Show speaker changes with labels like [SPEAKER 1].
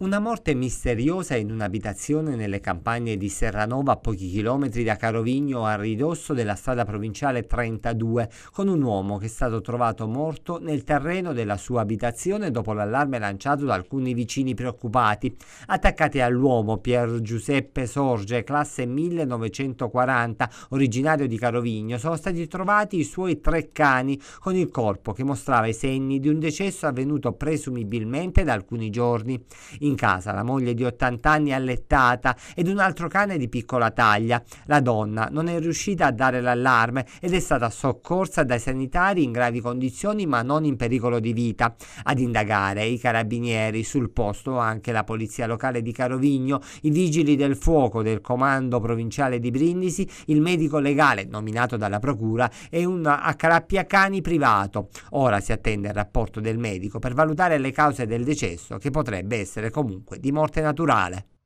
[SPEAKER 1] Una morte misteriosa in un'abitazione nelle campagne di Serranova a pochi chilometri da Carovigno a ridosso della strada provinciale 32 con un uomo che è stato trovato morto nel terreno della sua abitazione dopo l'allarme lanciato da alcuni vicini preoccupati. Attaccati all'uomo Pier Giuseppe Sorge, classe 1940, originario di Carovigno, sono stati trovati i suoi tre cani con il corpo che mostrava i segni di un decesso avvenuto presumibilmente da alcuni giorni. In in casa la moglie di 80 anni allettata ed un altro cane di piccola taglia. La donna non è riuscita a dare l'allarme ed è stata soccorsa dai sanitari in gravi condizioni ma non in pericolo di vita. Ad indagare i carabinieri sul posto anche la polizia locale di Carovigno, i vigili del fuoco del comando provinciale di Brindisi, il medico legale nominato dalla procura e un accarappiacani privato. Ora si attende il rapporto del medico per valutare le cause del decesso che potrebbe essere comunque di morte naturale.